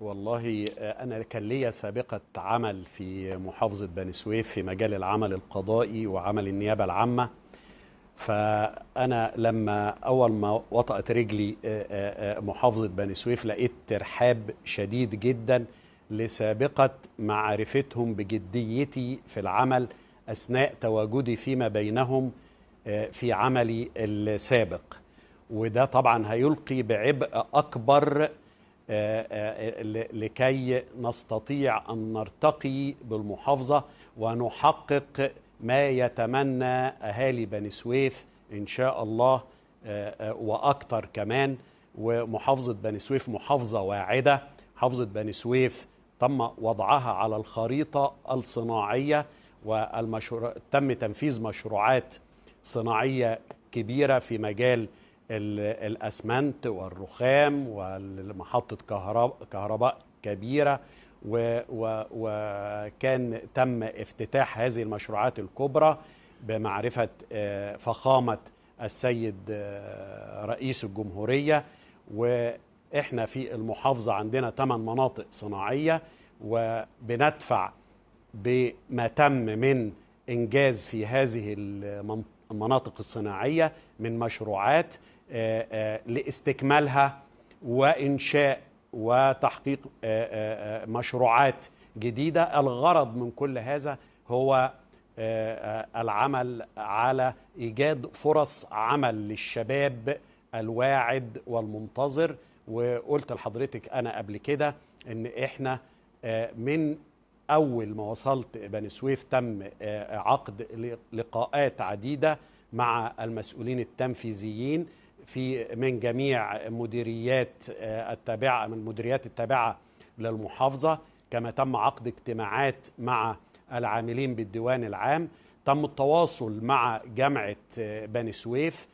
والله آه، أنا كان ليا سابقة عمل في محافظة بني سويف في مجال العمل القضائي وعمل النيابة العامة فأنا لما أول ما وطأت رجلي آه، آه، محافظة بني سويف لقيت ترحاب شديد جدا لسابقة معرفتهم بجديتي في العمل أثناء تواجدي فيما بينهم في عملي السابق وده طبعا هيلقي بعبء أكبر آه، آه، لكي نستطيع ان نرتقي بالمحافظه ونحقق ما يتمنى اهالي بني سويف ان شاء الله آه، واكثر كمان ومحافظه بني سويف محافظه واعده محافظه بني سويف تم وضعها على الخريطه الصناعيه والمشروع تم تنفيذ مشروعات صناعيه كبيره في مجال الاسمنت والرخام ومحطه كهرباء كهرباء كبيره وكان تم افتتاح هذه المشروعات الكبرى بمعرفه آه، فخامه السيد آه، رئيس الجمهوريه واحنا في المحافظه عندنا ثمان مناطق صناعيه وبندفع بما تم من انجاز في هذه المنطقه المناطق الصناعيه من مشروعات آه، آه، لاستكمالها وانشاء وتحقيق آه، مشروعات جديده الغرض من كل هذا هو العمل على ايجاد فرص عمل للشباب الواعد والمنتظر وقلت لحضرتك انا قبل كده ان احنا من أول ما وصلت بني سويف تم آه، عقد لقاءات عديدة مع المسؤولين التنفيذيين في من جميع مديريات آه، التابعة من المديريات التابعة للمحافظة كما تم عقد اجتماعات مع العاملين بالديوان العام تم التواصل مع جامعة آه، بني سويف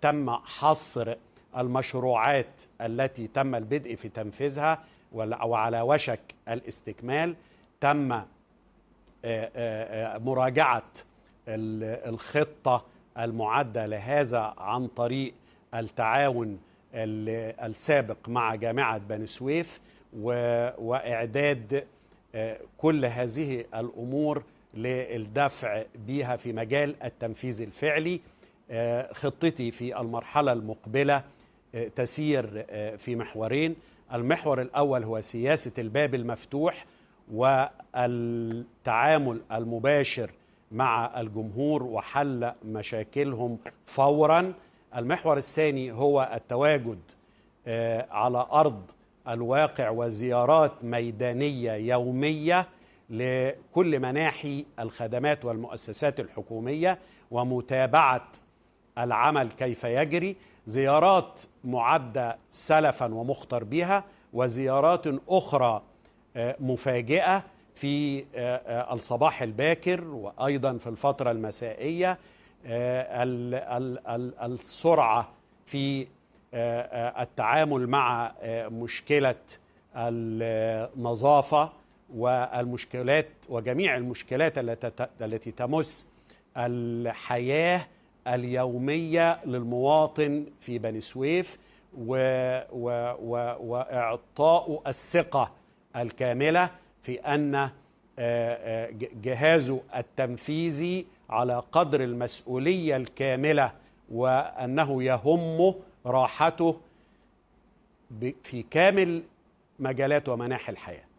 تم حصر المشروعات التي تم البدء في تنفيذها وعلى وشك الاستكمال تم آه، آه، آه، مراجعه الخطه المعده لهذا عن طريق التعاون السابق مع جامعه بني سويف واعداد كل هذه الامور للدفع بها في مجال التنفيذ الفعلي خطتي في المرحله المقبله تسير في محورين المحور الاول هو سياسه الباب المفتوح والتعامل المباشر مع الجمهور وحل مشاكلهم فورا المحور الثاني هو التواجد آه، على ارض الواقع وزيارات ميدانيه يوميه لكل مناحي الخدمات والمؤسسات الحكوميه ومتابعه العمل كيف يجري زيارات معدة سلفا ومختر بها وزيارات أخرى آه، مفاجئة في آه، آه، الصباح الباكر وأيضا في الفترة المسائية السرعة في التعامل مع مشكلة النظافة والمشكلات وجميع المشكلات التي تمس الحياه اليومية للمواطن في بني سويف و... و... و... وإعطاء الثقة الكاملة في أن آه، آه، جهازه التنفيذي على قدر المسؤولية الكاملة وأنه يهم راحته في كامل مجالات ومناحي الحياه